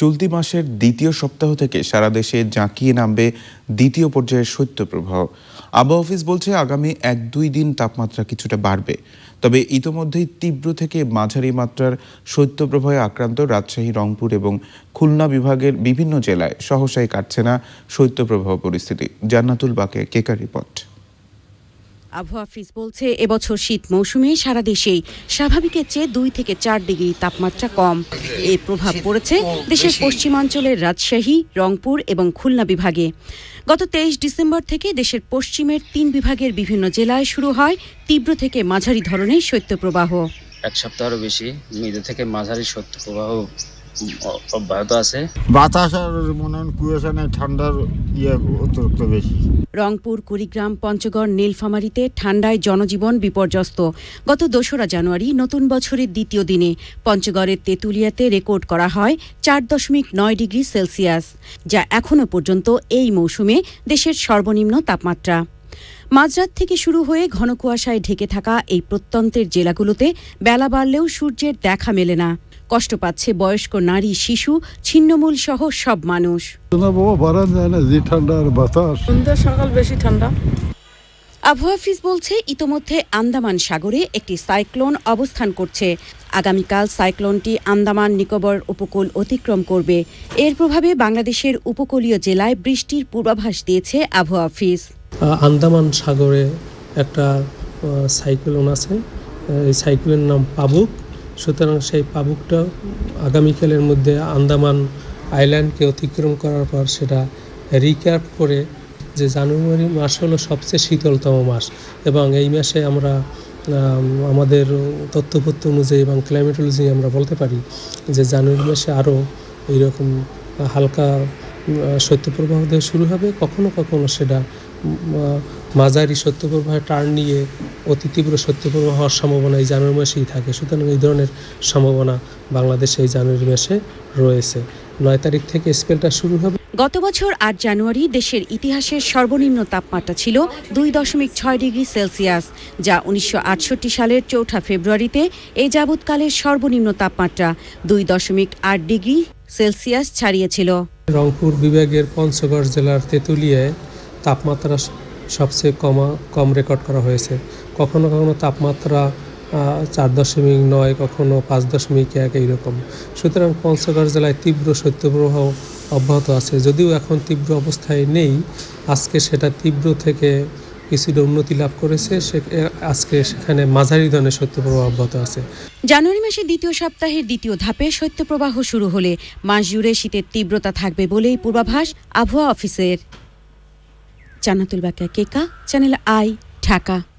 চলতি মাসের দ্বিতীয় সপ্তাহ থেকে সারা দেশে জাঁকিয়ে নামবে দ্বিতীয় পর্যায়ের শৈত্যপ্রবাহ আবহাওয়া অফিস বলছে আগামী এক দুই দিন তাপমাত্রা কিছুটা বাড়বে তবে ইতোমধ্যেই তীব্র থেকে মাঝারি মাত্রার শৈত্যপ্রবাহে আক্রান্ত রাজশাহী রংপুর এবং খুলনা বিভাগের বিভিন্ন জেলায় সহসায় কাটছে না শৈত্যপ্রবাহ পরিস্থিতি জান্নাতুল বাকে কেকার রিপোর্ট আবহাওয়া অফিস বলছে এবছর শীত মৌসুমে সারা দেশেই স্বাভাবিকের চেয়ে দুই থেকে চার ডিগ্রি তাপমাত্রা কম এর প্রভাব পড়েছে দেশের পশ্চিমাঞ্চলের রাজশাহী রংপুর এবং খুলনা বিভাগে গত তেইশ ডিসেম্বর থেকে দেশের পশ্চিমের তিন বিভাগের বিভিন্ন জেলায় শুরু হয় তীব্র থেকে মাঝারি ধরনের শৈত্যপ্রবাহ এক সপ্তাহেরও বেশি মৃদু থেকে মাঝারি শৈত্যপ্রবাহ বাতাস আর মনে কুয়াশা নেই ঠান্ডার ইয়ে অতিরিক্ত বেশি রংপুর কুড়িগ্রাম পঞ্চগড় নীলফামারিতে ঠান্ডায় জনজীবন বিপর্যস্ত গত দোসরা জানুয়ারি নতুন বছরের দ্বিতীয় দিনে পঞ্চগড়ের তেঁতুলিয়াতে রেকর্ড করা হয় চার দশমিক নয় ডিগ্রি সেলসিয়াস যা এখনও পর্যন্ত এই মৌসুমে দেশের সর্বনিম্ন তাপমাত্রা মাঝরাত থেকে শুরু হয়ে ঘন কুয়াশায় ঢেকে থাকা এই প্রত্যন্তের জেলাগুলোতে বেলা বাড়লেও সূর্যের দেখা মেলে না কষ্ট পাচ্ছে বয়স্ক নারী শিশু ছিন্নমূল সহ সব মানুষ ঠান্ডা আবহাওয়া অফিস বলছে ইতোমধ্যে আন্দামান সাগরে একটি সাইক্লোন অবস্থান করছে আগামীকাল সাইক্লোনটি আন্দামান নিকোবর উপকূল অতিক্রম করবে এর প্রভাবে বাংলাদেশের উপকূলীয় জেলায় বৃষ্টির পূর্বাভাস দিয়েছে আবহাওয়া অফিস আন্দামান সাগরে একটা সাইক্লোন আছে এই সাইক্লোনের নাম পাবুক সুতরাং সেই পাবুকটা আগামীকালের মধ্যে আন্দামান আইল্যান্ডকে অতিক্রম করার পর সেটা রিক্যাপ করে যে জানুয়ারি মাস হলো সবচেয়ে শীতলতম মাস এবং এই মাসে আমরা আমাদের তথ্যপত্র অনুযায়ী এবং ক্লাইমেটোলজি আমরা বলতে পারি যে জানুয়ারি মাসে আরও এইরকম হালকা শৈত্যপ্রবাহ দিয়ে শুরু হবে কখনো কখনো সেটা মাঝারি শৈত্যপ্রবাহে টার্ন নিয়ে অতি তীব্র সত্যপ্রবাহ হওয়ার সম্ভাবনা এই জানুয়ারি মাসেই থাকে সুতরাং এই ধরনের সম্ভাবনা বাংলাদেশে এই জানুয়ারি মাসে রয়েছে নয় তারিখ থেকে স্পেলটা শুরু হবে গত বছর আট জানুয়ারি দেশের ইতিহাসের সর্বনিম্ন তাপমাত্রা ছিল দুই দশমিক ছয় ডিগ্রি সেলসিয়াস যা উনিশশো সালের চৌঠা ফেব্রুয়ারিতে এ যাবৎকালের সর্বনিম্ন তাপমাত্রা দুই দশমিক আট ডিগ্রি সেলসিয়াস ছাড়িয়েছিল রংপুর বিভাগের পঞ্চগড় জেলার তেঁতুলিয়ায় তাপমাত্রা সবচেয়ে কমা কম রেকর্ড করা হয়েছে কখনো কখনো তাপমাত্রা চার দশমিক নয় কখনো পাঁচ দশমিক এক এইরকম সুতরাং পঞ্চগড় জেলায় তীব্র শৈত্যপ্রবাহ অব্যাহত আছে যদিও এখন তীব্র অবস্থায় নেই আজকে সেটা তীব্র থেকে কিছুটা উন্নতি লাভ করেছে সে আজকে সেখানে মাঝারি ধরনের শৈত্যপ্রবাহ অব্যাহত আছে জানুয়ারি মাসে দ্বিতীয় সপ্তাহের দ্বিতীয় ধাপে শৈত্যপ্রবাহ শুরু হলে মাস জুড়ে শীতের তীব্রতা থাকবে বলেই পূর্বাভাস আবহাওয়া অফিসের জান্নাতুল বাকিয়া কেকা চ্যানেল আই ঢাকা